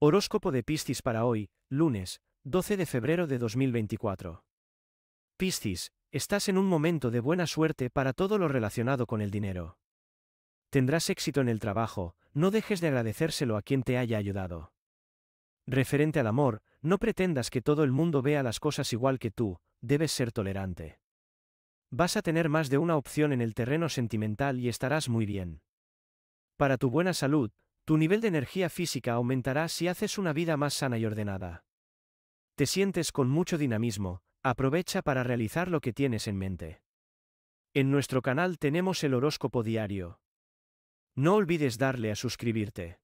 Horóscopo de Piscis para hoy, lunes, 12 de febrero de 2024. Piscis, estás en un momento de buena suerte para todo lo relacionado con el dinero. Tendrás éxito en el trabajo, no dejes de agradecérselo a quien te haya ayudado. Referente al amor, no pretendas que todo el mundo vea las cosas igual que tú, debes ser tolerante. Vas a tener más de una opción en el terreno sentimental y estarás muy bien. Para tu buena salud, tu nivel de energía física aumentará si haces una vida más sana y ordenada. Te sientes con mucho dinamismo, aprovecha para realizar lo que tienes en mente. En nuestro canal tenemos el horóscopo diario. No olvides darle a suscribirte.